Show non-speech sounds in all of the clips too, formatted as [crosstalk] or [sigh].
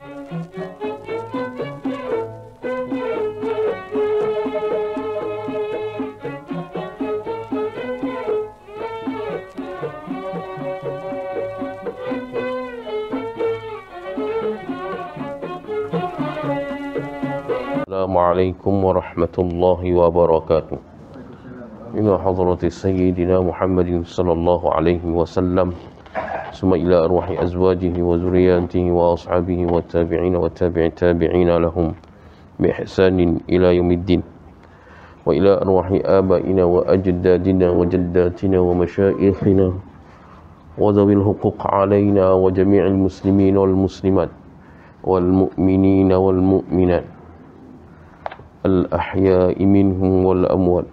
السلام عليكم ورحمة الله وبركاته إلى حضرة سيدنا محمد صلى الله عليه وسلم ثم إلى أرواح أزواجه وذرياته وأصحابه والتابعين والتابع التابعين لهم بإحسان إلى يوم الدين وإلى أرواح آبائنا وأجدادنا وجداتنا ومشائخنا وذوي الحقوق علينا وجميع المسلمين والمسلمات والمؤمنين والمؤمنات الأحياء منهم والأموال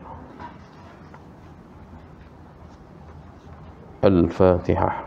الفاتحة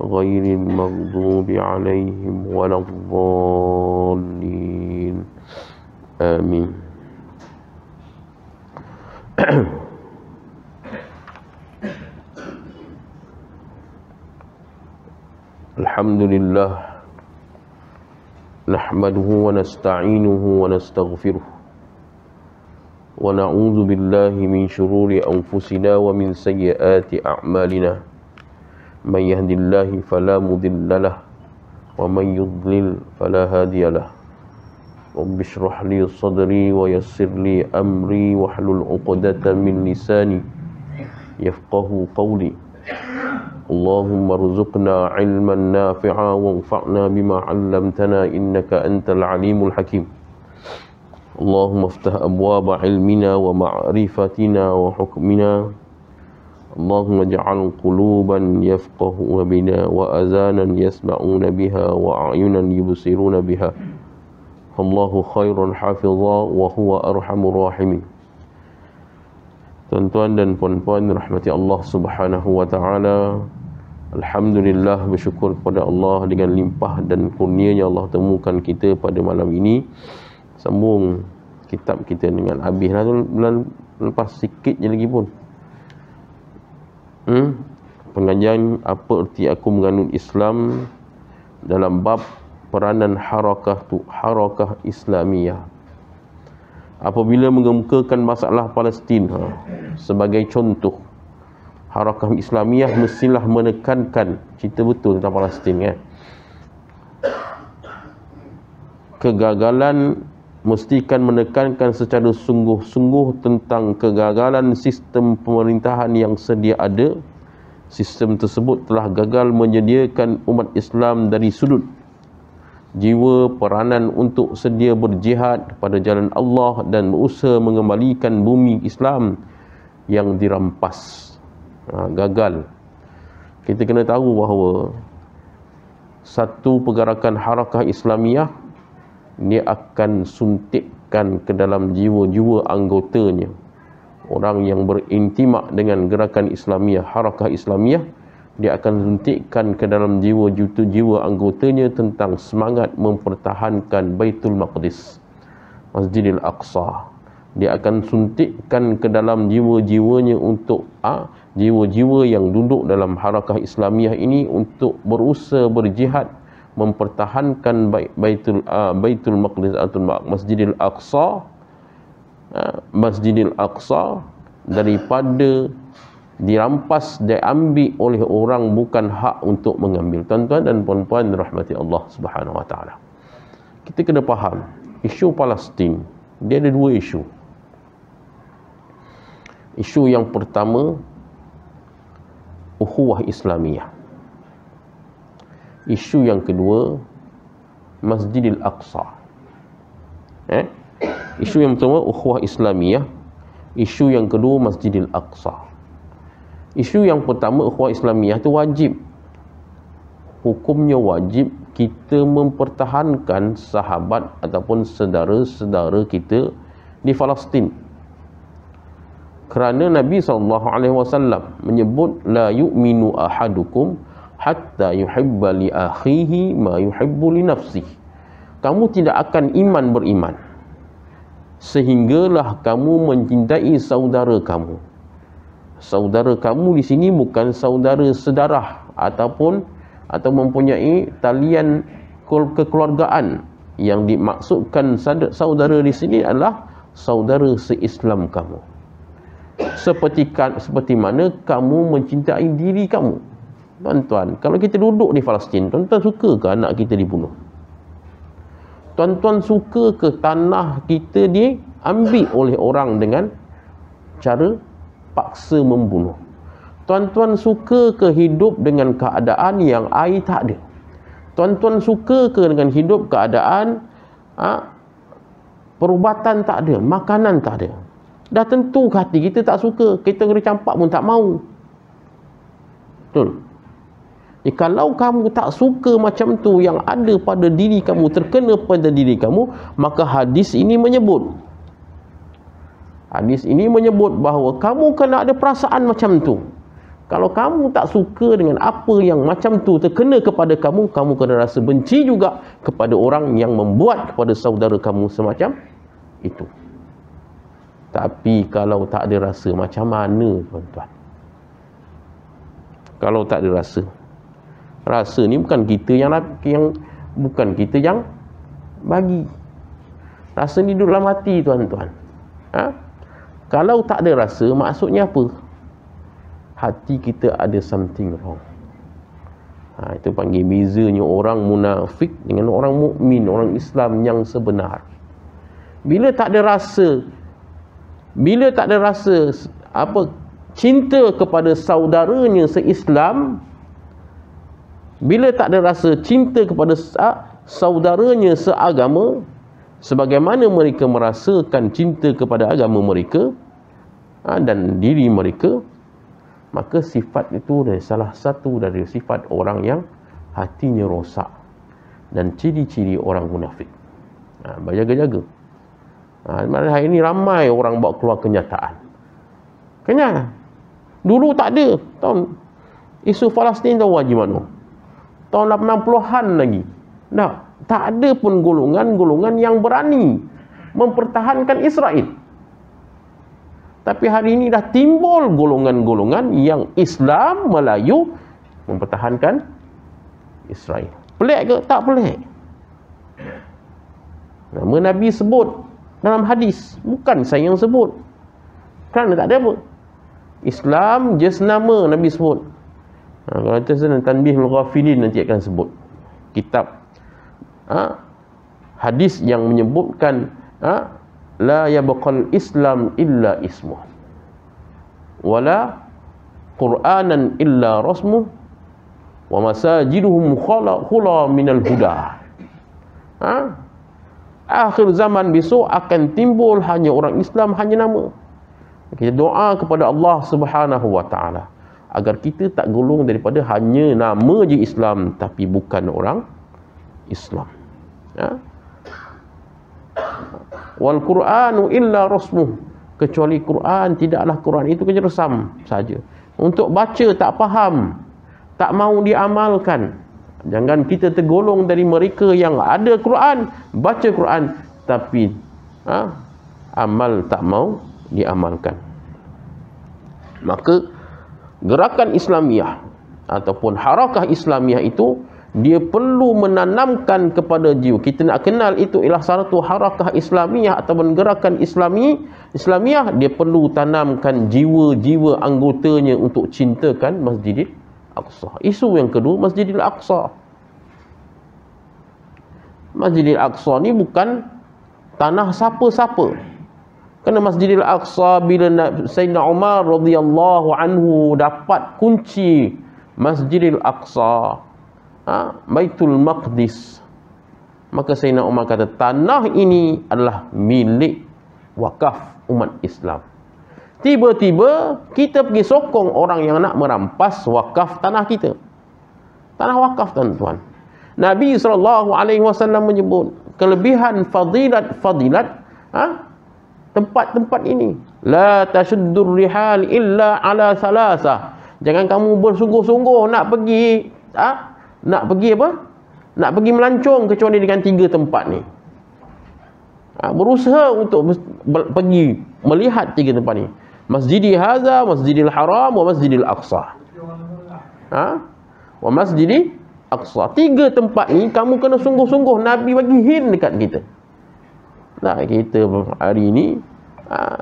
غير المغضوب عليهم ولا الضالين آمين [clears throat] الحمد لله نحمده ونستعينه ونستغفره ونعوذ بالله من شرور أنفسنا ومن سيئات أعمالنا من يهد الله فلا مضل له ومن يضلل فلا هادي له رب اشرح لي صدري ويسر لي امري واحلل عقدة من لساني يفقه قولي اللهم ارزقنا علما نافعا وانفعنا بما علمتنا انك انت العليم الحكيم اللهم افتح ابواب علمنا ومعرفتنا وحكمنا اللهم اجعل قلوبا يفقهون بنا وأذانا يسمعون بها وأعينا يبصرون بها فالله خير حافظا وهو أرحم الراحمين Tuan-tuan dan puan-puan rahmati Allah Subhanahu wa taala. Alhamdulillah bersyukur kepada Allah dengan limpah dan kurnia yang Allah temukan kita pada malam ini. Sambung kitab kita dengan habis lah bulan lepas sikit je lagi pun hmm? pengajian apa erti aku menganut Islam dalam bab peranan harakah tu harakah Islamiah apabila mengemukakan masalah Palestin ha, sebagai contoh harakah Islamiah mestilah menekankan cerita betul tentang Palestin kan kegagalan mestikan menekankan secara sungguh-sungguh tentang kegagalan sistem pemerintahan yang sedia ada. Sistem tersebut telah gagal menyediakan umat Islam dari sudut jiwa peranan untuk sedia berjihad pada jalan Allah dan usaha mengembalikan bumi Islam yang dirampas. Ha, gagal. Kita kena tahu bahawa satu pergerakan harakah Islamiah dia akan suntikkan ke dalam jiwa-jiwa anggotanya orang yang berintimak dengan gerakan Islamiah, harakah Islamiah dia akan suntikkan ke dalam jiwa-jiwa anggotanya tentang semangat mempertahankan Baitul Maqdis Masjidil Aqsa dia akan suntikkan ke dalam jiwa-jiwanya untuk ha, jiwa-jiwa yang duduk dalam harakah Islamiah ini untuk berusaha berjihad mempertahankan Baitul uh, Baitul Maqdis atau Masjidil Aqsa uh, Masjidil Aqsa daripada dirampas diambil oleh orang bukan hak untuk mengambil tuan-tuan dan puan-puan rahmati Allah Subhanahu wa taala. Kita kena faham isu Palestin dia ada dua isu. Isu yang pertama ukhuwah Islamiah isu yang kedua Masjidil Aqsa eh? isu yang pertama ukhwah Islamiyah isu yang kedua Masjidil Aqsa isu yang pertama ukhwah Islamiyah itu wajib hukumnya wajib kita mempertahankan sahabat ataupun saudara-saudara kita di Palestin. Kerana Nabi SAW menyebut la yu'minu ahadukum hatta yuhibba li akhihi ma yuhibbu li nafsihi kamu tidak akan iman beriman sehinggalah kamu mencintai saudara kamu saudara kamu di sini bukan saudara sedarah ataupun atau mempunyai talian kekeluargaan yang dimaksudkan saudara di sini adalah saudara se-Islam kamu seperti seperti mana kamu mencintai diri kamu Tuan-tuan, kalau kita duduk di Palestin, tuan-tuan suka ke anak kita dibunuh? Tuan-tuan suka ke tanah kita dia ambil oleh orang dengan cara paksa membunuh? Tuan-tuan suka ke hidup dengan keadaan yang air tak ada? Tuan-tuan suka ke dengan hidup keadaan ha, perubatan tak ada, makanan tak ada? Dah tentu hati kita tak suka, kita kena campak pun tak mahu. Betul? Eh, kalau kamu tak suka macam tu yang ada pada diri kamu, terkena pada diri kamu, maka hadis ini menyebut. Hadis ini menyebut bahawa kamu kena ada perasaan macam tu. Kalau kamu tak suka dengan apa yang macam tu terkena kepada kamu, kamu kena rasa benci juga kepada orang yang membuat kepada saudara kamu semacam itu. Tapi kalau tak ada rasa macam mana tuan-tuan? Kalau tak ada rasa, rasa ni bukan kita yang yang bukan kita yang bagi rasa ni duduk dalam hati tuan-tuan ha? kalau tak ada rasa maksudnya apa hati kita ada something wrong ha, itu panggil bezanya orang munafik dengan orang mukmin orang Islam yang sebenar bila tak ada rasa bila tak ada rasa apa cinta kepada saudaranya se-Islam? bila tak ada rasa cinta kepada saudaranya seagama sebagaimana mereka merasakan cinta kepada agama mereka ha, dan diri mereka maka sifat itu adalah salah satu dari sifat orang yang hatinya rosak dan ciri-ciri orang munafik ha, berjaga-jaga Ha, hari ini ramai orang bawa keluar kenyataan. Kenyataan. Dulu tak ada. Tahun isu Palestin tahu wajib mana? tahun 60-an lagi. Nah, tak ada pun golongan-golongan yang berani mempertahankan Israel. Tapi hari ini dah timbul golongan-golongan yang Islam Melayu mempertahankan Israel. Pelik ke? Tak pelik. Nama Nabi sebut dalam hadis. Bukan saya yang sebut. Kerana tak ada apa. Islam just nama Nabi sebut. Ha, kalau nanti senang tanbih mughafilin nanti akan sebut. Kitab ha, hadis yang menyebutkan ha, la yabqal islam illa ismu. Wala Quranan illa rasmu wa masajiduhum khala khula minal huda. Ha? Akhir zaman besok akan timbul hanya orang Islam hanya nama. Kita doa kepada Allah Subhanahu wa taala agar kita tak golong daripada hanya nama je Islam tapi bukan orang Islam ya wal Quranu illa rasmu kecuali Quran tidaklah Quran itu kena resam saja untuk baca tak faham tak mau diamalkan jangan kita tergolong dari mereka yang ada Quran baca Quran tapi ha? amal tak mau diamalkan maka gerakan Islamiah ataupun harakah Islamiah itu dia perlu menanamkan kepada jiwa kita nak kenal itu ialah satu harakah Islamiah ataupun gerakan Islami Islamiah dia perlu tanamkan jiwa-jiwa anggotanya untuk cintakan Masjidil Aqsa. Isu yang kedua Masjidil Aqsa. Masjidil Aqsa ni bukan tanah siapa-siapa. Kerana Masjidil Aqsa bila Sayyidina Umar radhiyallahu anhu dapat kunci Masjidil Aqsa, ha? Baitul Maqdis. Maka Sayyidina Umar kata tanah ini adalah milik wakaf umat Islam. Tiba-tiba kita pergi sokong orang yang nak merampas wakaf tanah kita. Tanah wakaf tuan-tuan. Nabi SAW menyebut kelebihan fadilat-fadilat. Ha? tempat-tempat ini la tashuddur rihal illa ala salasa jangan kamu bersungguh-sungguh nak pergi ha? nak pergi apa nak pergi melancong kecuali dengan tiga tempat ni ha? berusaha untuk pergi melihat tiga tempat ni masjidil haza, masjidil haram wa masjidil aqsa ha wa masjidil aqsa tiga tempat ni kamu kena sungguh-sungguh nabi bagi hin dekat kita Nah, kita hari ni ah,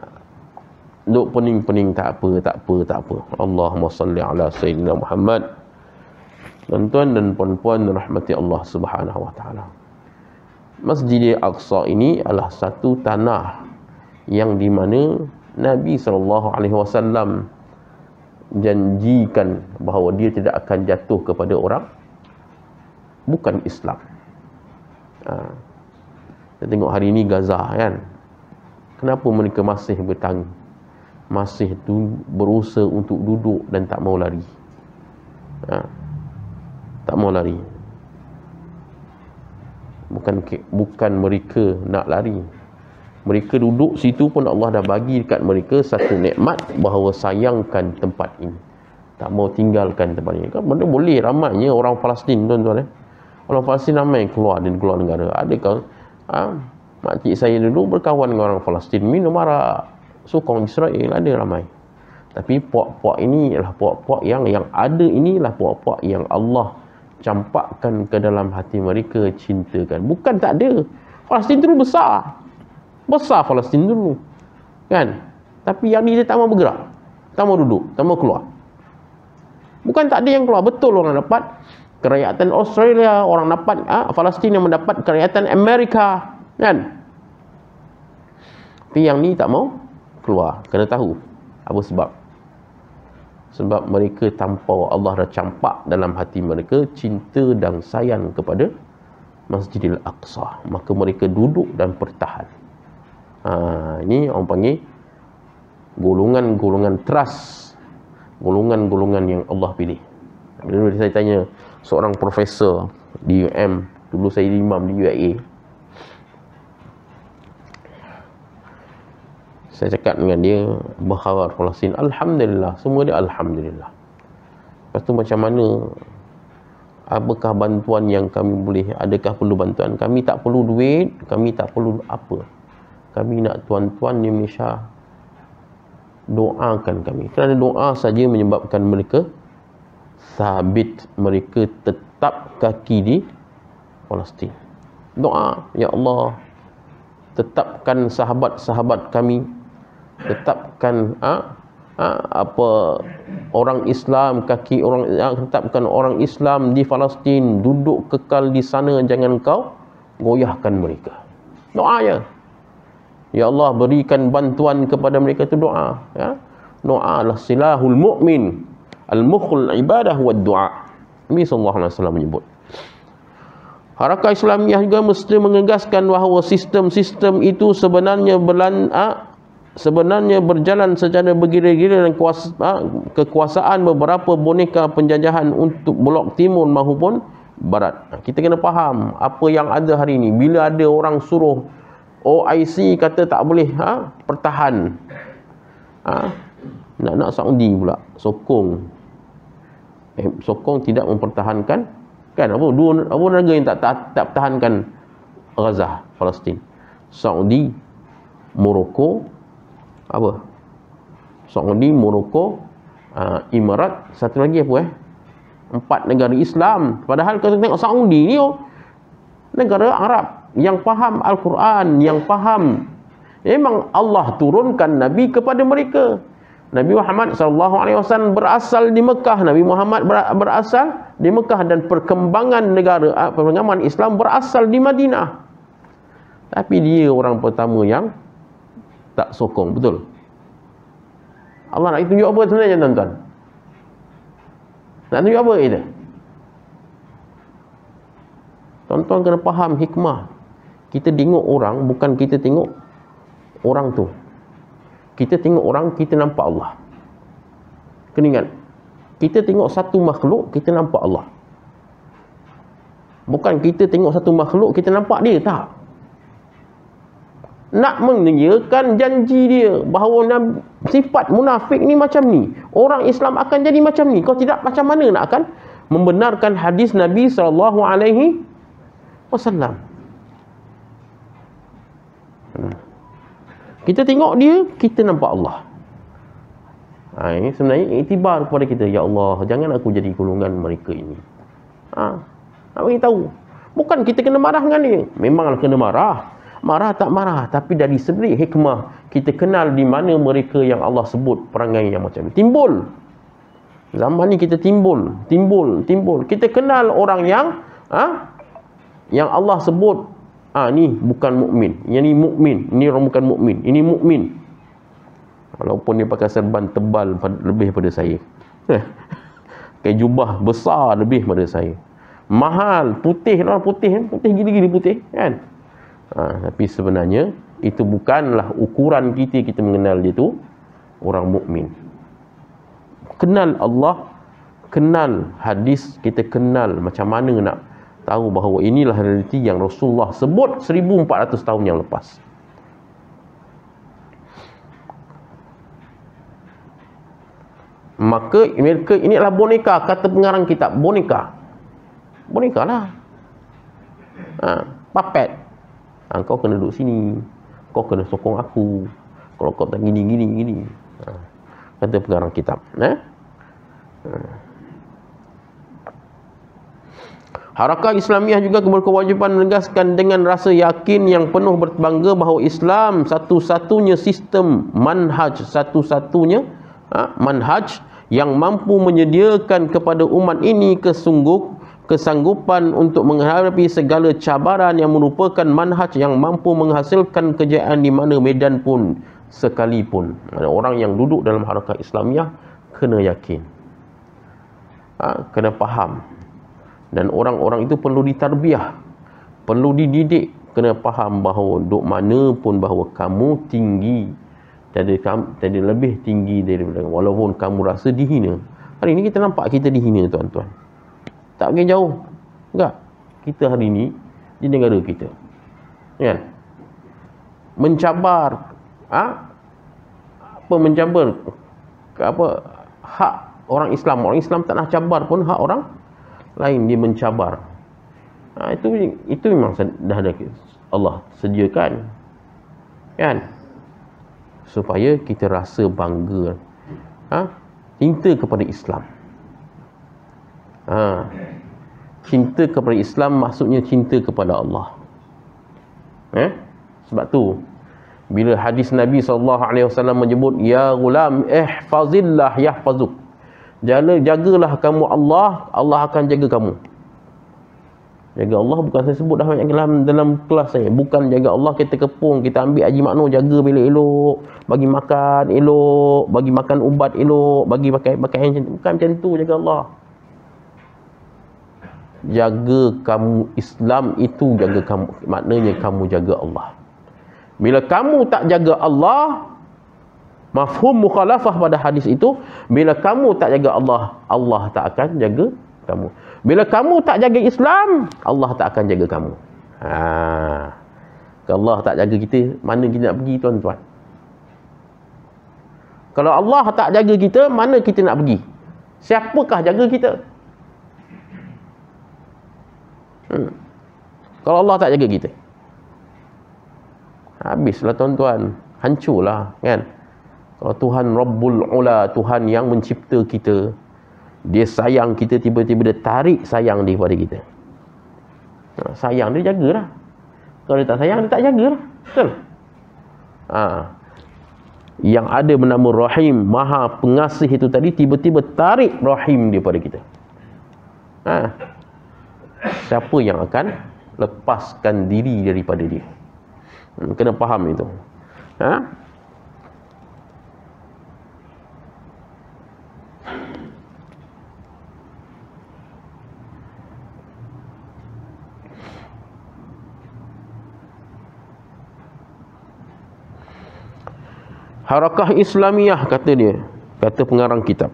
duk pening-pening tak apa, tak apa, tak apa. Allahumma salli ala sayyidina Muhammad. Tuan-tuan dan puan-puan rahmati Allah Subhanahu wa taala. Masjid Al-Aqsa ini adalah satu tanah yang di mana Nabi sallallahu alaihi wasallam janjikan bahawa dia tidak akan jatuh kepada orang bukan Islam. Ha. Kita tengok hari ini Gaza kan. Kenapa mereka masih bertang? Masih tu berusaha untuk duduk dan tak mau lari. Ha. Tak mau lari. Bukan bukan mereka nak lari. Mereka duduk situ pun Allah dah bagi dekat mereka satu nikmat bahawa sayangkan tempat ini. Tak mau tinggalkan tempat ini. Kan benda boleh ramainya orang Palestin tuan-tuan eh. Orang Palestin ramai keluar dari keluar negara. Adakah ha? makcik saya dulu berkawan dengan orang Palestin minum arak sokong Israel ada ramai tapi puak-puak ini ialah puak-puak yang yang ada inilah puak-puak yang Allah campakkan ke dalam hati mereka cintakan bukan tak ada Palestin dulu besar besar Palestin dulu kan tapi yang ni dia tak mau bergerak tak mau duduk tak mau keluar bukan tak ada yang keluar betul orang dapat kerajaan Australia, orang dapat ha, Palestin yang mendapat kerajaan Amerika, kan? Tapi yang ni tak mau keluar, kena tahu apa sebab. Sebab mereka tanpa Allah dah campak dalam hati mereka cinta dan sayang kepada Masjidil Aqsa. Maka mereka duduk dan bertahan. Ha, ini orang panggil golongan-golongan trust. Golongan-golongan yang Allah pilih. Bila saya tanya, seorang profesor di UM dulu saya imam di UAE. saya cakap dengan dia berkhabar Falasin Alhamdulillah semua dia Alhamdulillah lepas tu macam mana apakah bantuan yang kami boleh adakah perlu bantuan kami tak perlu duit kami tak perlu apa kami nak tuan-tuan di Malaysia doakan kami kerana doa saja menyebabkan mereka sabit mereka tetap kaki di Palestin. Doa, ya Allah, tetapkan sahabat-sahabat kami, tetapkan ha, ha, apa orang Islam kaki orang ha, tetapkan orang Islam di Palestin duduk kekal di sana jangan kau goyahkan mereka. Doa ya. Ya Allah berikan bantuan kepada mereka itu doa ya. Doa lah silahul mukmin Al-mukhul ibadah wa du'a. Nabi SAW menyebut. Harakah Islamiah juga mesti mengegaskan bahawa sistem-sistem itu sebenarnya berlan, ha, sebenarnya berjalan secara bergila-gila dan kuasa, ah, ha, kekuasaan beberapa boneka penjajahan untuk blok timur maupun barat. Kita kena faham apa yang ada hari ini. Bila ada orang suruh OIC kata tak boleh ha, pertahan. Ha, nak nak Saudi pula sokong eh, sokong tidak mempertahankan kan apa dua apa negara yang tak, tak tak pertahankan Gaza Palestin Saudi Morocco apa Saudi Morocco uh, eh, Emirat satu lagi apa eh empat negara Islam padahal kalau tengok Saudi ni oh, negara Arab yang faham Al-Quran yang faham memang Allah turunkan nabi kepada mereka Nabi Muhammad sallallahu alaihi wasallam berasal di Mekah. Nabi Muhammad berasal di Mekah dan perkembangan negara ah, perkembangan Islam berasal di Madinah. Tapi dia orang pertama yang tak sokong, betul? Allah nak tunjuk apa sebenarnya tuan-tuan? Nak tunjuk apa kita? Tuan-tuan kena faham hikmah. Kita tengok orang bukan kita tengok orang tu kita tengok orang, kita nampak Allah. Kena ingat. Kita tengok satu makhluk, kita nampak Allah. Bukan kita tengok satu makhluk, kita nampak dia. Tak. Nak mengenyakan janji dia bahawa sifat munafik ni macam ni. Orang Islam akan jadi macam ni. Kau tidak macam mana nak akan membenarkan hadis Nabi SAW. Wassalam. Hmm kita tengok dia kita nampak Allah ha, ini sebenarnya iktibar kepada kita ya Allah jangan aku jadi golongan mereka ini ha, nak tahu bukan kita kena marah dengan dia memanglah kena marah marah tak marah tapi dari sebelik hikmah kita kenal di mana mereka yang Allah sebut perangai yang macam ini timbul zaman ni kita timbul timbul timbul kita kenal orang yang ha, yang Allah sebut ah ni bukan mukmin yang ni mukmin ni orang bukan mukmin ini mukmin walaupun dia pakai serban tebal lebih pada saya pakai eh, [laughs] jubah besar lebih pada saya mahal putih lah putih eh. putih gini-gini putih kan ha, tapi sebenarnya itu bukanlah ukuran kita kita mengenal dia tu orang mukmin kenal Allah kenal hadis kita kenal macam mana nak tahu bahawa inilah realiti yang Rasulullah sebut 1400 tahun yang lepas. Maka mereka ini adalah boneka kata pengarang kitab boneka. Boneka lah. Ha, papet. Ha, kau kena duduk sini. Kau kena sokong aku. Kalau kau tak gini gini gini. Ha, kata pengarang kitab. Eh? Ha. Harakah Islamiah juga berkewajiban menegaskan dengan rasa yakin yang penuh berbangga bahawa Islam satu-satunya sistem manhaj, satu-satunya ha, manhaj yang mampu menyediakan kepada umat ini kesungguh kesanggupan untuk menghadapi segala cabaran yang merupakan manhaj yang mampu menghasilkan kejayaan di mana medan pun sekalipun. Orang yang duduk dalam harakah Islamiah kena yakin. Ha, kena faham dan orang-orang itu perlu ditarbiah perlu dididik kena faham bahawa duk mana pun bahawa kamu tinggi jadi kamu jadi lebih tinggi dari daripada walaupun kamu rasa dihina hari ini kita nampak kita dihina tuan-tuan tak pergi jauh enggak kita hari ini di negara kita kan mencabar ha? apa mencabar apa hak orang Islam orang Islam tak nak cabar pun hak orang lain dia mencabar ha, itu itu memang dah ada Allah sediakan kan supaya kita rasa bangga ha? cinta kepada Islam ha. cinta kepada Islam maksudnya cinta kepada Allah eh? sebab tu bila hadis Nabi SAW menyebut ya gulam ihfazillah yahfazuk Jala, jagalah kamu Allah, Allah akan jaga kamu. Jaga Allah bukan saya sebut dah dalam, dalam kelas saya. Bukan jaga Allah kita kepung, kita ambil Haji Makno jaga bila elok, bagi makan elok, bagi makan ubat elok, bagi pakai pakai macam Bukan macam tu jaga Allah. Jaga kamu Islam itu jaga kamu. Maknanya kamu jaga Allah. Bila kamu tak jaga Allah, Mafhum mukhalafah pada hadis itu, bila kamu tak jaga Allah, Allah tak akan jaga kamu. Bila kamu tak jaga Islam, Allah tak akan jaga kamu. Ha. Kalau Allah tak jaga kita, mana kita nak pergi tuan-tuan? Kalau Allah tak jaga kita, mana kita nak pergi? Siapakah jaga kita? Hmm. Kalau Allah tak jaga kita. Habislah tuan-tuan. Hancurlah. Kan? Kalau Tuhan Rabbul Ula, Tuhan yang mencipta kita, dia sayang kita, tiba-tiba dia tarik sayang dia kepada kita. Ha, sayang dia jagalah. Kalau dia tak sayang, dia tak jagalah. Betul? Ha. Yang ada bernama Rahim, Maha Pengasih itu tadi, tiba-tiba tarik Rahim dia kepada kita. Ha. Siapa yang akan lepaskan diri daripada dia? Hmm, kena faham itu. Ha? harakah Islamiyah kata dia kata pengarang kitab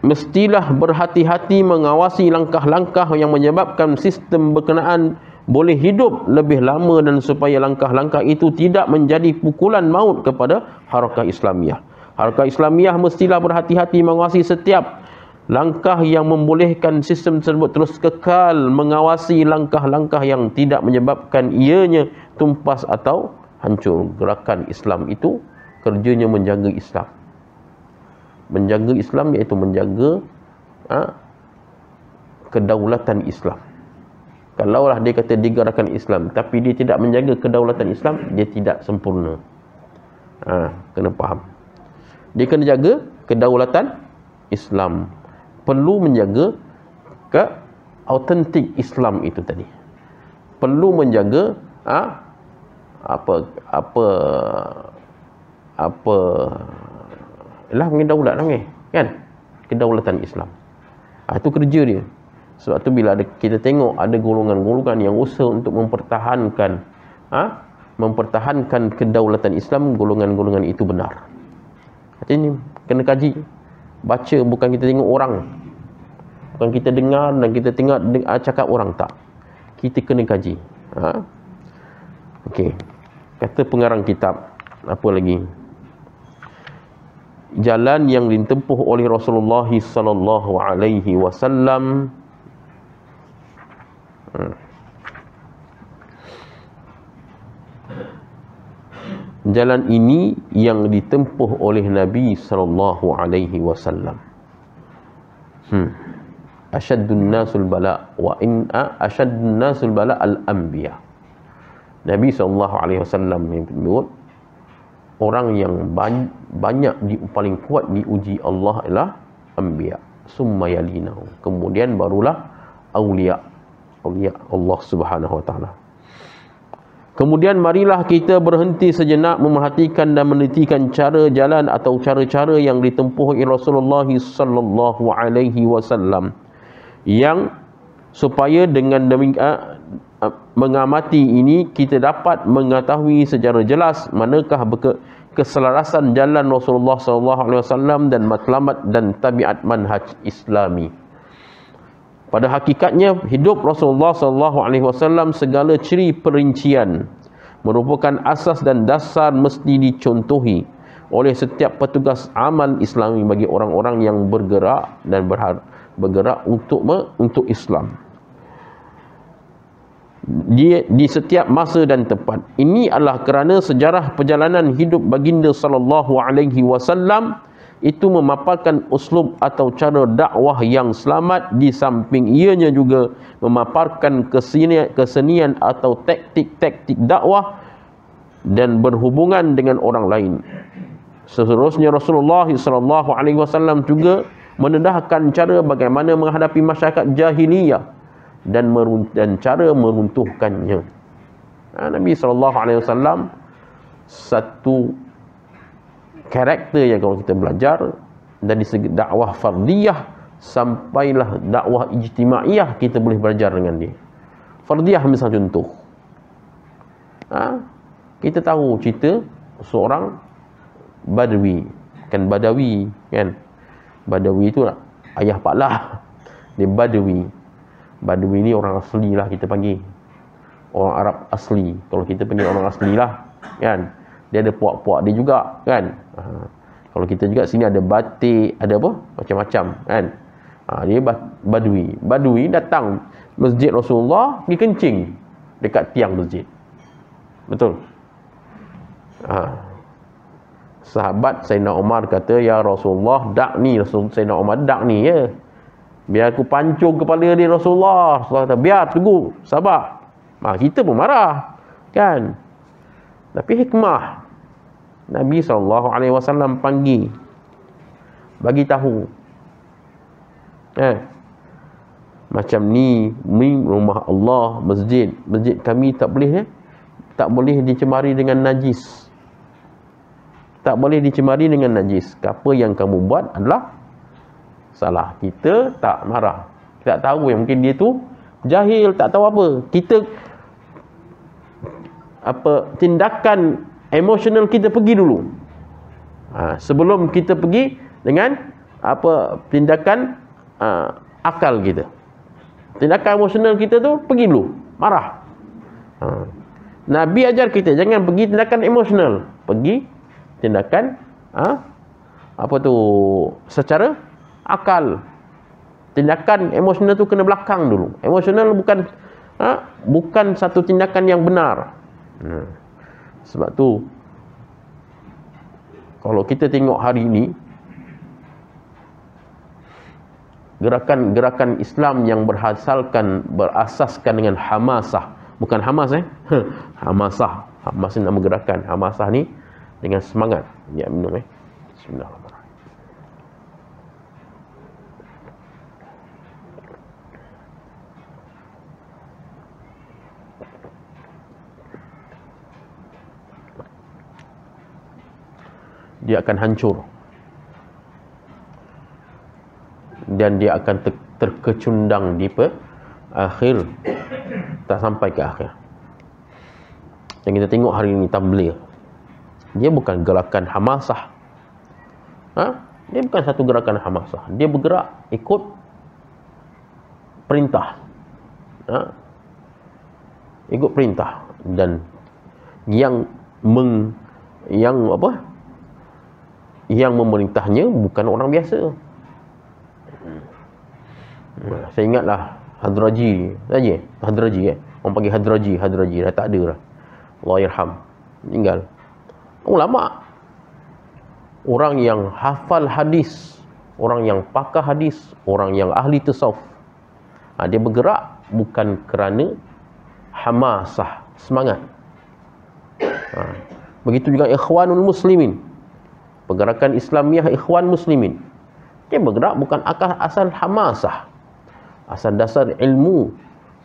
mestilah berhati-hati mengawasi langkah-langkah yang menyebabkan sistem berkenaan boleh hidup lebih lama dan supaya langkah-langkah itu tidak menjadi pukulan maut kepada harakah Islamiah. Harakah Islamiah mestilah berhati-hati mengawasi setiap langkah yang membolehkan sistem tersebut terus kekal mengawasi langkah-langkah yang tidak menyebabkan ianya tumpas atau hancur gerakan Islam itu kerjanya menjaga Islam menjaga Islam iaitu menjaga ha, kedaulatan Islam kalaulah dia kata digerakkan Islam tapi dia tidak menjaga kedaulatan Islam dia tidak sempurna ha, kena faham dia kena jaga kedaulatan Islam perlu menjaga ke autentik Islam itu tadi. Perlu menjaga ha, apa apa apa ialah kedaulatan lah, ni, lah, kan? Kedaulatan Islam. Ha, itu kerja dia. Sebab tu bila ada, kita tengok ada golongan-golongan yang usaha untuk mempertahankan ha, mempertahankan kedaulatan Islam, golongan-golongan itu benar. Jadi ini kena kaji baca bukan kita tengok orang bukan kita dengar dan kita tengok dengar, ah, cakap orang tak kita kena kaji ha? Okey. kata pengarang kitab apa lagi jalan yang ditempuh oleh Rasulullah sallallahu alaihi wasallam hmm. jalan ini yang ditempuh oleh Nabi sallallahu alaihi wasallam. Hmm. Ashaddun nasul bala wa in ashaddun nasul bala al-anbiya. Nabi sallallahu alaihi wasallam menyebut orang yang banyak di paling kuat diuji Allah ialah anbiya. Summa yalina. Kemudian barulah auliya. Auliya Allah Subhanahu wa taala. Kemudian marilah kita berhenti sejenak memerhatikan dan menitikan cara jalan atau cara-cara yang ditempuh oleh Rasulullah sallallahu alaihi wasallam yang supaya dengan ah, ah, mengamati ini kita dapat mengetahui secara jelas manakah keselarasan jalan Rasulullah sallallahu alaihi wasallam dan matlamat dan tabiat manhaj Islami. Pada hakikatnya hidup Rasulullah sallallahu alaihi wasallam segala ciri perincian merupakan asas dan dasar mesti dicontohi oleh setiap petugas amal Islami bagi orang-orang yang bergerak dan berhar- bergerak untuk untuk Islam. Di, di setiap masa dan tempat. Ini adalah kerana sejarah perjalanan hidup baginda sallallahu alaihi wasallam itu memaparkan uslub atau cara dakwah yang selamat di samping ianya juga memaparkan kesenian, kesenian atau taktik-taktik dakwah dan berhubungan dengan orang lain. Seterusnya Rasulullah sallallahu alaihi wasallam juga menedahkan cara bagaimana menghadapi masyarakat jahiliyah dan dan cara meruntuhkannya. Ha, Nabi sallallahu alaihi wasallam satu karakter yang kalau kita belajar dari segi dakwah fardiyah sampailah dakwah ijtimaiyah kita boleh belajar dengan dia fardiyah misal contoh ha? kita tahu cerita seorang badawi kan badawi kan badawi itu lah, ayah pak lah dia badawi badawi ni orang asli lah kita panggil orang Arab asli kalau kita panggil orang asli lah kan dia ada puak-puak dia juga kan ha. kalau kita juga sini ada batik ada apa macam-macam kan ha. dia badui badui datang masjid Rasulullah pergi kencing dekat tiang masjid betul ha. sahabat Sayyidina Umar kata ya Rasulullah dak ni Sayyidina Umar dak ni ya biar aku pancung kepala dia Rasulullah Rasulullah kata biar tunggu sabar ha, kita pun marah kan tapi hikmah Nabi sallallahu alaihi wasallam panggil bagi tahu eh macam ni ni rumah Allah masjid masjid kami tak boleh eh? tak boleh dicemari dengan najis tak boleh dicemari dengan najis apa yang kamu buat adalah salah kita tak marah kita tak tahu yang mungkin dia tu jahil tak tahu apa kita apa tindakan emosional kita pergi dulu ha, sebelum kita pergi dengan apa tindakan ha, akal kita tindakan emosional kita tu pergi dulu marah ha. Nabi ajar kita jangan pergi tindakan emosional pergi tindakan ha, apa tu secara akal tindakan emosional tu kena belakang dulu emosional bukan ha, bukan satu tindakan yang benar hmm. Sebab tu kalau kita tengok hari ini gerakan-gerakan Islam yang berhasalkan berasaskan dengan hamasah, bukan hamas eh. hamasah, hamas ni nama gerakan. Hamasah ni dengan semangat. Ya minum eh. Bismillahirrahmanirrahim. dia akan hancur dan dia akan ter terkecundang di per akhir tak sampai ke akhir yang kita tengok hari ini tambelir dia bukan gerakan hamasah ha? dia bukan satu gerakan hamasah dia bergerak ikut perintah ha? ikut perintah dan yang meng yang apa yang memerintahnya bukan orang biasa. Hmm. Saya ingatlah Hadraji, saja eh? Hadraji eh. Orang panggil Hadraji, Hadraji dah tak ada dah. Allah yarham. Meninggal. Ulama. Oh, orang yang hafal hadis, orang yang pakar hadis, orang yang ahli tasawuf. Ha, dia bergerak bukan kerana hamasah, semangat. Ha. Begitu juga ikhwanul muslimin pergerakan Islamiah Ikhwan Muslimin. Dia bergerak bukan akar asal hamasah. Asal dasar ilmu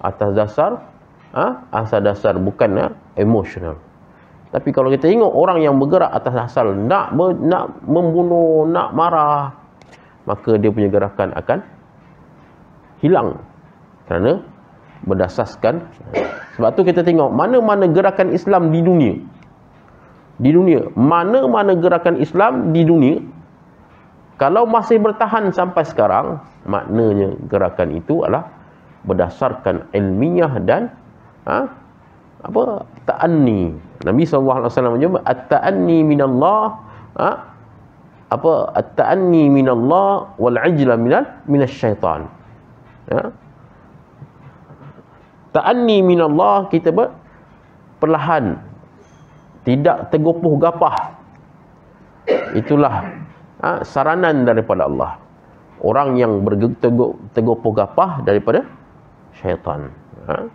atas dasar ha? asal dasar bukan ha? emotional. Tapi kalau kita tengok orang yang bergerak atas asal nak nak membunuh, nak marah, maka dia punya gerakan akan hilang kerana berdasarkan ha? sebab tu kita tengok mana-mana gerakan Islam di dunia di dunia. Mana-mana gerakan Islam di dunia, kalau masih bertahan sampai sekarang, maknanya gerakan itu adalah berdasarkan ilmiah dan ha, apa ta'anni. Nabi SAW menyebut, At-ta'anni minallah, ha, apa at-ta'anni minallah wal-ajla minal minasyaitan. Ya. Ha? Ta'anni minallah, kita ber, perlahan tidak tergopoh gapah itulah ha, saranan daripada Allah orang yang tergopoh gapah daripada syaitan ha?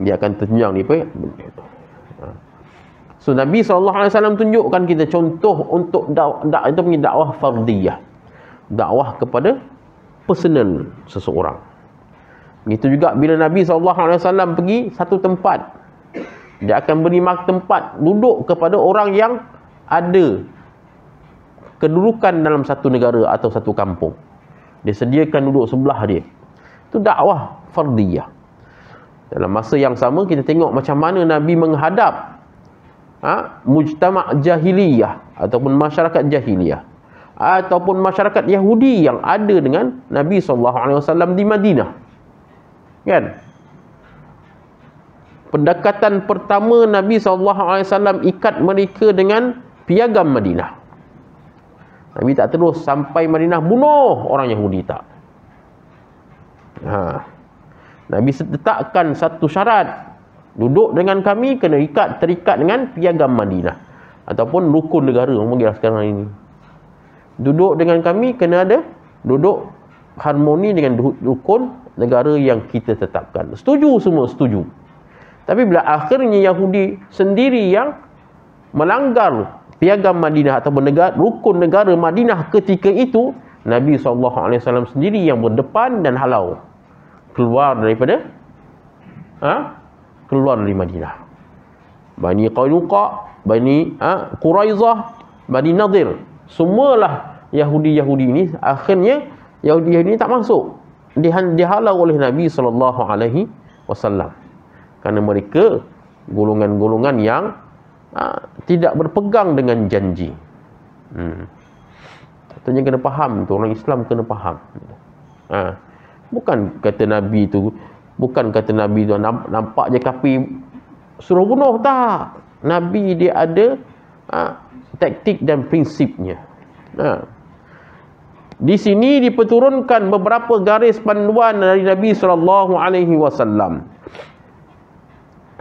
dia akan tenyang ni ha. so Nabi SAW tunjukkan kita contoh untuk itu punya dakwah fardiyah dakwah kepada personal seseorang begitu juga bila Nabi SAW pergi satu tempat dia akan beri tempat duduk kepada orang yang ada kedudukan dalam satu negara atau satu kampung. Dia sediakan duduk sebelah dia. Itu dakwah fardiyah. Dalam masa yang sama, kita tengok macam mana Nabi menghadap ha, mujtama' jahiliyah ataupun masyarakat jahiliyah ataupun masyarakat Yahudi yang ada dengan Nabi SAW di Madinah. Kan? pendekatan pertama Nabi SAW ikat mereka dengan piagam Madinah. Nabi tak terus sampai Madinah bunuh orang Yahudi tak. Ha. Nabi setetakkan satu syarat. Duduk dengan kami kena ikat terikat dengan piagam Madinah. Ataupun rukun negara. Mungkinlah sekarang ini. Duduk dengan kami kena ada duduk harmoni dengan rukun negara yang kita tetapkan. Setuju semua setuju. Tapi bila akhirnya Yahudi sendiri yang melanggar piagam Madinah atau negara, rukun negara Madinah ketika itu, Nabi SAW sendiri yang berdepan dan halau. Keluar daripada ha? keluar dari Madinah. Bani Qaynuqa, Bani ha? Quraizah, Bani Nadir. Semualah Yahudi-Yahudi ini akhirnya Yahudi-Yahudi ini tak masuk. Dihalau oleh Nabi SAW kerana mereka golongan-golongan yang ha, tidak berpegang dengan janji hmm. katanya kena faham tu orang Islam kena faham ha. bukan kata Nabi tu bukan kata Nabi tu nampak je kapi suruh bunuh tak Nabi dia ada ha, taktik dan prinsipnya ha. di sini dipeturunkan beberapa garis panduan dari Nabi SAW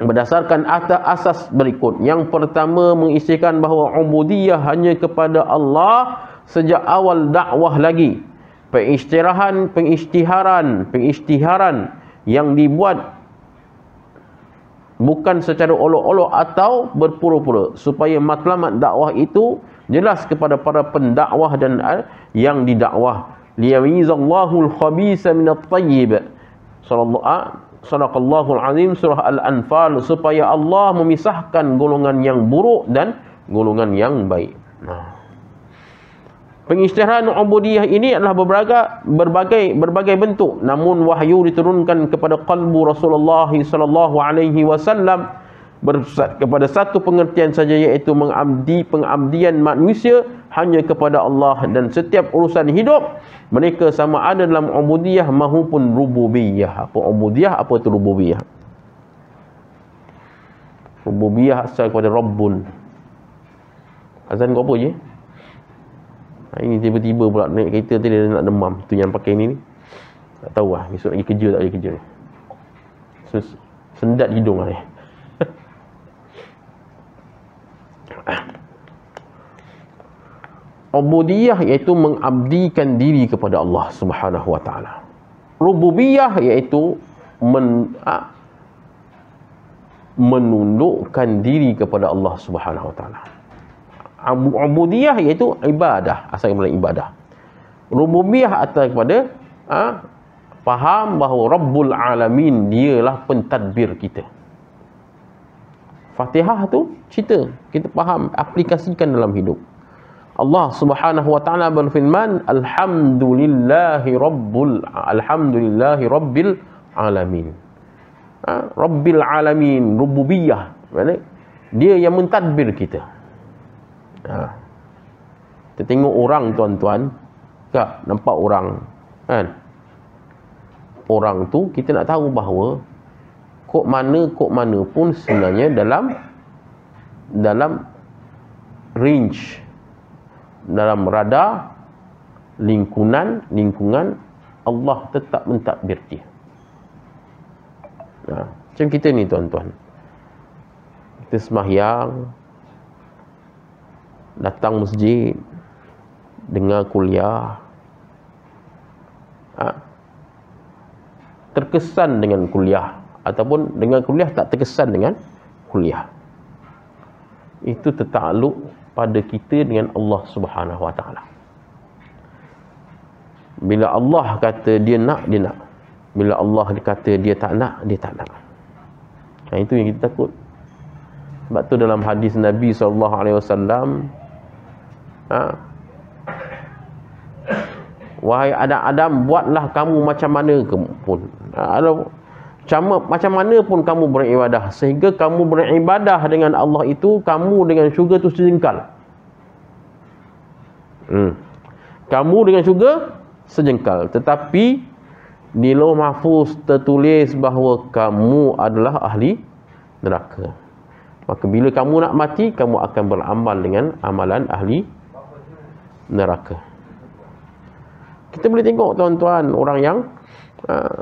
berdasarkan atas asas berikut yang pertama mengisikan bahawa ubudiyah hanya kepada Allah sejak awal dakwah lagi pengisytiharan pengisytiharan pengisytiharan yang dibuat bukan secara olok-olok atau berpura-pura supaya matlamat dakwah itu jelas kepada para pendakwah dan eh, yang didakwah liyamizallahu al-khabisa min at-tayyib sallallahu sadaqallahu alazim surah al-anfal supaya Allah memisahkan golongan yang buruk dan golongan yang baik. Nah. Pengisytiharan ubudiyah ini adalah berbagai berbagai berbagai bentuk namun wahyu diturunkan kepada kalbu Rasulullah sallallahu alaihi wasallam kepada satu pengertian saja iaitu mengabdi pengabdian manusia hanya kepada Allah dan setiap urusan hidup mereka sama ada dalam umudiyah mahupun rububiyah apa umudiyah apa itu rububiyah rububiyah asal kepada rabbun azan kau apa je ha, ini tiba-tiba pula naik kereta tadi dia nak demam tu yang pakai ni ni tak tahu lah besok lagi kerja tak lagi kerja sendat hidung lah ni Al-Quran. Ubudiyah iaitu mengabdikan diri kepada Allah Subhanahu wa taala. Rububiyah iaitu men, ha, menundukkan diri kepada Allah Subhanahu wa taala. Ubudiyah iaitu ibadah, asal mula ibadah. Rububiyah atas kepada ha, faham bahawa Rabbul Alamin dialah pentadbir kita. Fatihah tu cerita kita faham aplikasikan dalam hidup. Allah Subhanahu wa taala berfirman alhamdulillahi rabbul alhamdulillahi rabbil alamin. Ha? rabbil alamin rububiyah. Mana? Dia yang mentadbir kita. Ha. Kita tengok orang tuan-tuan, tak nampak orang kan? Orang tu kita nak tahu bahawa kok mana kok mana pun sebenarnya dalam dalam range dalam rada lingkungan lingkungan Allah tetap mentadbir dia. Nah, macam kita ni tuan-tuan. Kita sembahyang datang masjid dengar kuliah ha? terkesan dengan kuliah ataupun dengan kuliah tak terkesan dengan kuliah itu tertakluk pada kita dengan Allah Subhanahu Wa Taala bila Allah kata dia nak dia nak bila Allah kata dia tak nak dia tak nak dan itu yang kita takut sebab tu dalam hadis Nabi sallallahu alaihi wasallam ha Wahai Adam, Adam buatlah kamu macam mana pun. Kalau ha, macam, macam mana pun kamu beribadah sehingga kamu beribadah dengan Allah itu kamu dengan syurga tu sejengkal hmm. kamu dengan syurga sejengkal tetapi nilo mahfuz tertulis bahawa kamu adalah ahli neraka maka bila kamu nak mati kamu akan beramal dengan amalan ahli neraka kita boleh tengok tuan-tuan orang yang uh,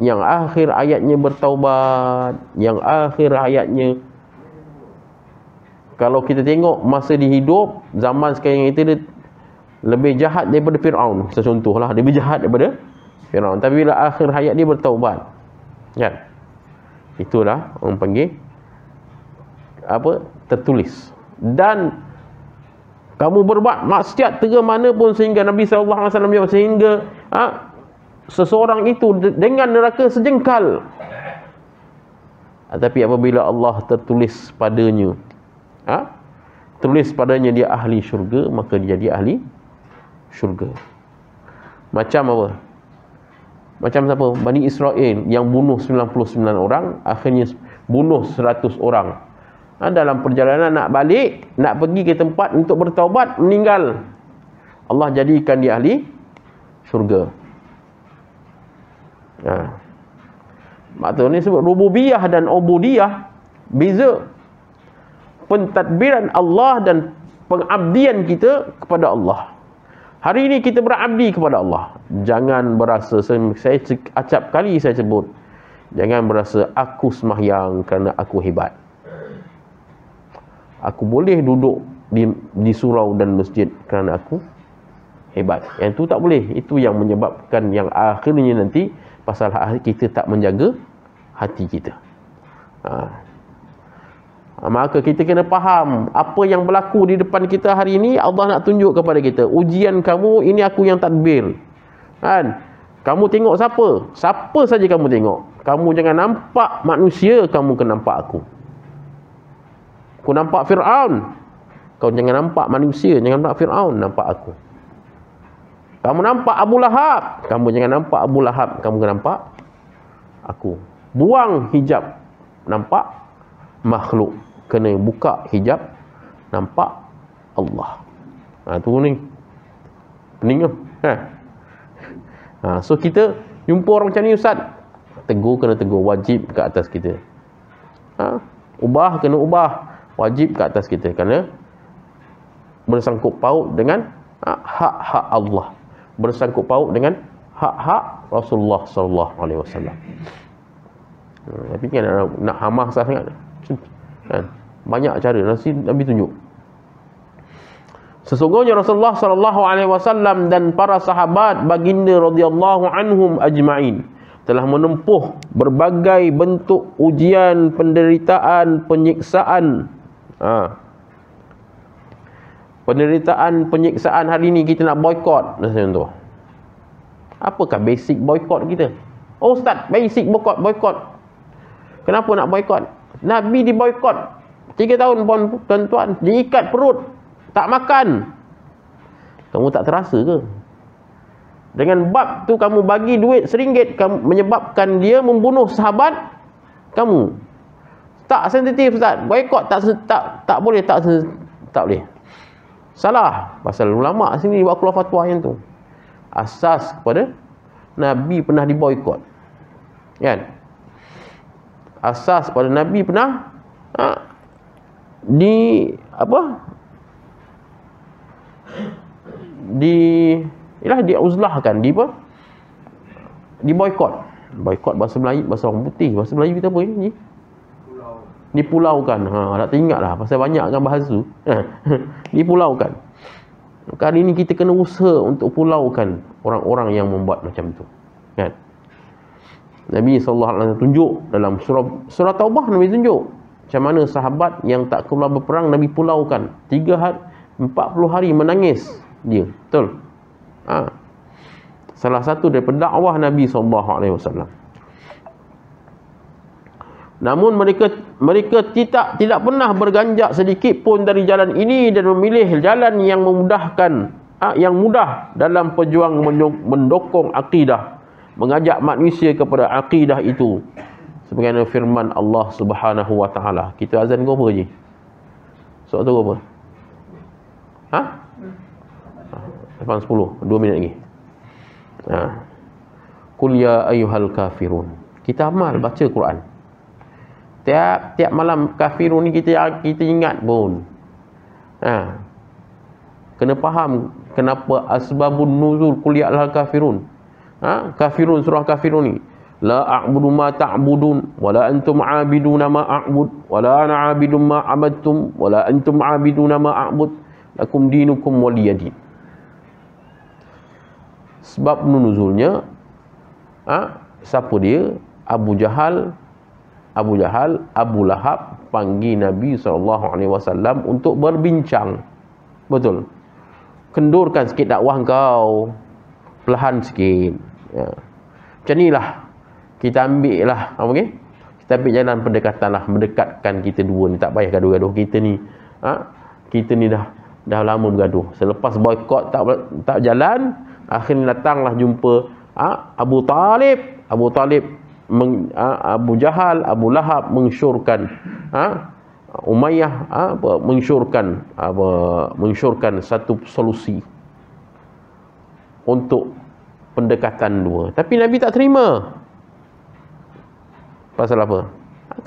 yang akhir ayatnya bertaubat yang akhir ayatnya kalau kita tengok masa dihidup zaman sekarang itu dia lebih jahat daripada Fir'aun secontohlah lebih jahat daripada Fir'aun tapi bila akhir hayat dia bertaubat ya itulah orang panggil apa tertulis dan kamu berbuat maksiat tergemana pun sehingga Nabi SAW sehingga ha, seseorang itu dengan neraka sejengkal tetapi ah, apabila Allah tertulis padanya ha? tertulis padanya dia ahli syurga maka dia jadi ahli syurga macam apa macam siapa Bani Israel yang bunuh 99 orang akhirnya bunuh 100 orang ha? dalam perjalanan nak balik nak pergi ke tempat untuk bertaubat meninggal Allah jadikan dia ahli syurga Ha. Maksudnya sebut rububiyah dan ubudiyah beza. Pentadbiran Allah dan pengabdian kita kepada Allah. Hari ini kita berabdi kepada Allah. Jangan berasa, saya acap kali saya sebut. Jangan berasa aku semahyang kerana aku hebat. Aku boleh duduk di, di surau dan masjid kerana aku hebat. Yang itu tak boleh. Itu yang menyebabkan yang akhirnya nanti pasal kita tak menjaga hati kita. Ha. ha. Maka kita kena faham apa yang berlaku di depan kita hari ini Allah nak tunjuk kepada kita. Ujian kamu ini aku yang tadbir. Kan? Kamu tengok siapa? Siapa saja kamu tengok. Kamu jangan nampak manusia, kamu kena nampak aku. Kau nampak Fir'aun. Kau jangan nampak manusia, jangan nampak Fir'aun, nampak aku. Kamu nampak Abu Lahab. Kamu jangan nampak Abu Lahab. Kamu jangan nampak aku. Buang hijab. Nampak makhluk. Kena buka hijab. Nampak Allah. Ha, tu ni. Pening lah. Ha. Ha, so kita jumpa orang macam ni Ustaz. Tegur kena tegur. Wajib ke atas kita. Ha? Ubah kena ubah. Wajib ke atas kita. Kerana bersangkut paut dengan ha, hak-hak ha, Allah bersangkut paut dengan hak-hak Rasulullah sallallahu alaihi wasallam. Hmm, tapi kan nak, nak hamah sangat kan? Banyak cara nasi, Nabi tunjuk. Sesungguhnya Rasulullah sallallahu alaihi wasallam dan para sahabat baginda radhiyallahu anhum ajma'in telah menempuh berbagai bentuk ujian, penderitaan, penyiksaan. Ha penderitaan penyiksaan hari ini kita nak boykot macam tu apakah basic boykot kita oh ustaz basic boykot boykot kenapa nak boykot nabi di boykot 3 tahun pun tuan-tuan diikat perut tak makan kamu tak terasa ke dengan bab tu kamu bagi duit seringgit kamu menyebabkan dia membunuh sahabat kamu tak sensitif ustaz boykot tak tak tak boleh tak tak boleh Salah. Pasal ulama sini buat keluar fatwa yang tu. Asas kepada Nabi pernah diboykot. Kan? Asas kepada Nabi pernah ha, di apa? Di ialah diuzlahkan, di apa? Di boykot. Boykot bahasa Melayu, bahasa orang putih, bahasa Melayu kita apa ini? dipulaukan. Ha, tak lah. pasal banyak kan bahasa tu. Ha, [laughs] dipulaukan. Kali ini kita kena usaha untuk pulaukan orang-orang yang membuat macam tu. Kan? Nabi saw tunjuk dalam surah surah Taubah Nabi tunjuk macam mana sahabat yang tak keluar berperang Nabi pulaukan. Tiga hari empat puluh hari menangis dia. Betul. Ha. Salah satu daripada dakwah Nabi sallallahu alaihi wasallam. Namun mereka mereka tidak tidak pernah berganjak sedikit pun dari jalan ini dan memilih jalan yang memudahkan ah, yang mudah dalam pejuang mendukung akidah mengajak manusia kepada akidah itu sebagaimana firman Allah Subhanahu wa taala kita azan gua apa je sok tu apa ha depan 10 2 minit lagi ha kul ya ayyuhal kafirun kita amal baca Quran Setiap tiap malam kafirun ni kita kita ingat pun. Ha. Kena faham kenapa asbabun nuzul kuliah lah kafirun. Ha? kafirun surah kafirun ni. La a'budu ma ta'budun wa la antum 'abiduna ma a'bud wa la ana 'abidun ma 'abadtum wa la antum 'abiduna ma a'bud lakum dinukum waliyadin. Sebab nuzulnya ha? siapa dia? Abu Jahal Abu Jahal, Abu Lahab panggil Nabi Sallallahu Alaihi Wasallam untuk berbincang. Betul. Kendurkan sikit dakwah kau. Perlahan sikit. Ya. Macam inilah. Kita ambil lah. Okay? Kita ambil jalan pendekatan lah. Mendekatkan kita dua ni. Tak payah gaduh-gaduh. Kita ni. Ha? Kita ni dah dah lama bergaduh. Selepas boikot tak tak jalan. Akhirnya datanglah jumpa ha? Abu Talib. Abu Talib meng, ah, ah, Abu Jahal, Abu Lahab mengsyurkan ha, Umayyah apa mengsyurkan apa mengsyurkan satu solusi untuk pendekatan dua. Tapi Nabi tak terima. Pasal apa?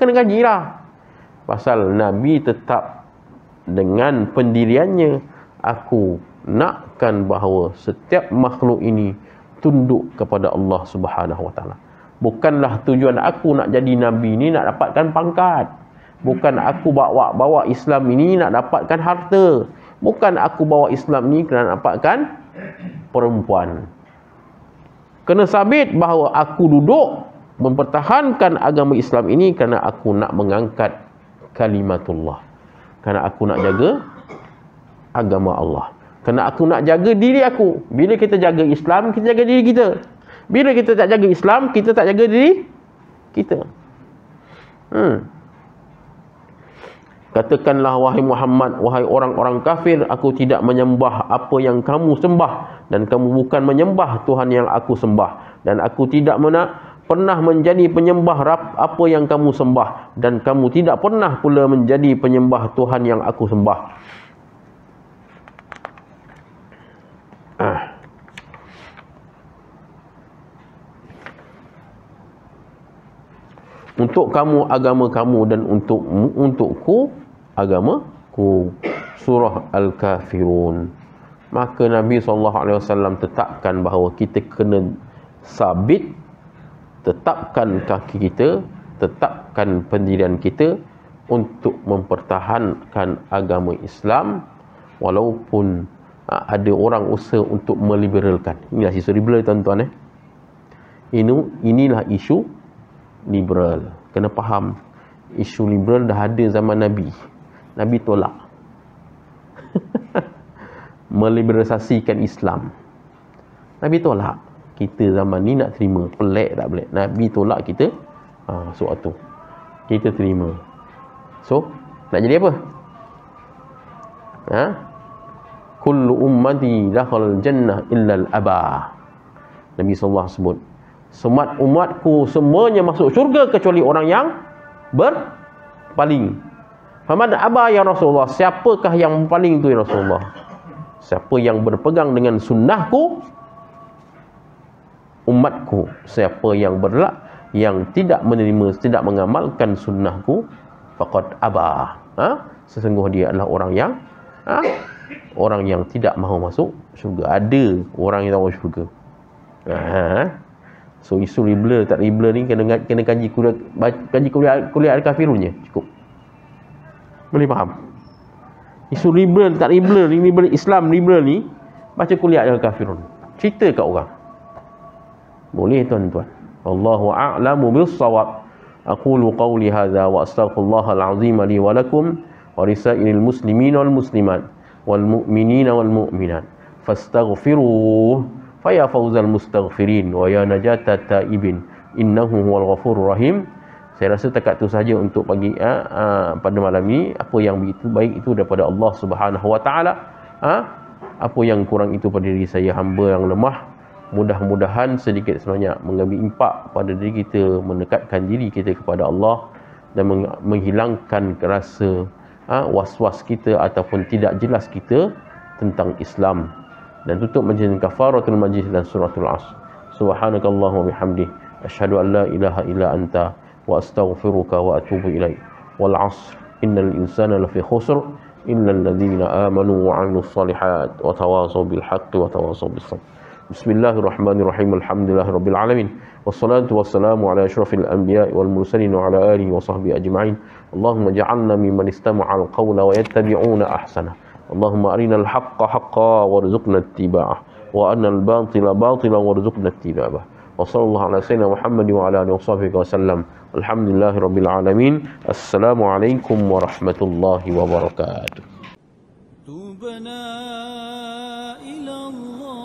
Kena gaji lah. Pasal Nabi tetap dengan pendiriannya aku nakkan bahawa setiap makhluk ini tunduk kepada Allah Subhanahu wa taala bukanlah tujuan aku nak jadi nabi ni nak dapatkan pangkat bukan aku bawa-bawa Islam ini nak dapatkan harta bukan aku bawa Islam ni kena dapatkan perempuan kena sabit bahawa aku duduk mempertahankan agama Islam ini kerana aku nak mengangkat kalimatullah kerana aku nak jaga agama Allah kerana aku nak jaga diri aku bila kita jaga Islam kita jaga diri kita bila kita tak jaga Islam, kita tak jaga diri kita. Hmm. Katakanlah wahai Muhammad, wahai orang-orang kafir, aku tidak menyembah apa yang kamu sembah dan kamu bukan menyembah Tuhan yang aku sembah dan aku tidak menak pernah menjadi penyembah rap apa yang kamu sembah dan kamu tidak pernah pula menjadi penyembah Tuhan yang aku sembah. untuk kamu agama kamu dan untuk untukku agama ku surah al-kafirun maka nabi sallallahu alaihi wasallam tetapkan bahawa kita kena sabit tetapkan kaki kita tetapkan pendirian kita untuk mempertahankan agama Islam walaupun ah, ada orang usaha untuk meliberalkan inilah isu liberal tuan-tuan eh ini inilah isu liberal kena faham isu liberal dah ada zaman Nabi Nabi tolak [laughs] meliberalisasikan Islam Nabi tolak kita zaman ni nak terima pelik tak pelik Nabi tolak kita ha, so waktu kita terima so nak jadi apa ha kullu ummati dakhal jannah illa al abah. Nabi SAW sebut Semat umatku semuanya masuk syurga kecuali orang yang berpaling. Faman aba ya Rasulullah, siapakah yang paling itu ya Rasulullah? Siapa yang berpegang dengan sunnahku? Umatku, siapa yang berlak yang tidak menerima, tidak mengamalkan sunnahku? Faqad aba. Ha? sesungguhnya dia adalah orang yang ha? orang yang tidak mahu masuk syurga. Ada orang yang tahu syurga. Ha? ha, ha. So isu ribla tak ribla ni kena kena kaji kuliah kanji kuliah kuliah al-kafirunnya cukup. Boleh faham? Isu ribla tak ribla ni ribla Islam ribla ni baca kuliah al-kafirun. Cerita kat orang. Boleh tuan-tuan. Wallahu a'lamu bis-shawab. Aqulu qawli hadha wa astaghfirullah al-azim li wa lakum wa li sa'iril muslimin wal muslimat wal mu'minina wal mu'minat. Fastaghfiruhu فيا فوز المستغفرين ويا نجاة التائبين إنه هو الغفور rahim. saya rasa tekat tu saja untuk pagi ha, ah, ah, ha, pada malam ini apa yang begitu baik itu daripada Allah Subhanahu Wa Taala ha? apa yang kurang itu pada diri saya hamba yang lemah mudah-mudahan sedikit sebanyak mengambil impak pada diri kita mendekatkan diri kita kepada Allah dan menghilangkan rasa ha, was-was kita ataupun tidak jelas kita tentang Islam dan tutup majlis dengan kafaratul majlis dan suratul as subhanakallahumma bihamdi ashhadu an la ilaha illa anta wa astaghfiruka wa atubu ilaik wal asr innal insana lafi khusr illa alladhina amanu wa amilus salihat wa tawasaw bil haqqi wa tawasaw bis sabr Bismillahirrahmanirrahim. Alhamdulillahirabbil alamin. Wassalatu wassalamu ala asyrafil anbiya'i wal mursalin wa ala alihi wa sahbihi ajma'in. Allahumma ja'alna mimman istama'a al-qawla wa yattabi'una ahsanah. اللهم أرنا الحق حقا وارزقنا اتباعه وأن الباطل باطلا وارزقنا اجتنابه وصلى الله على سيدنا محمد وعلى آله وصحبه وسلم الحمد لله رب العالمين السلام عليكم ورحمة الله وبركاته توبنا إلى الله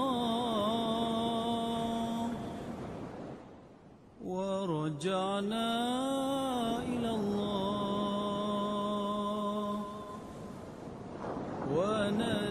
ورجعنا ونذير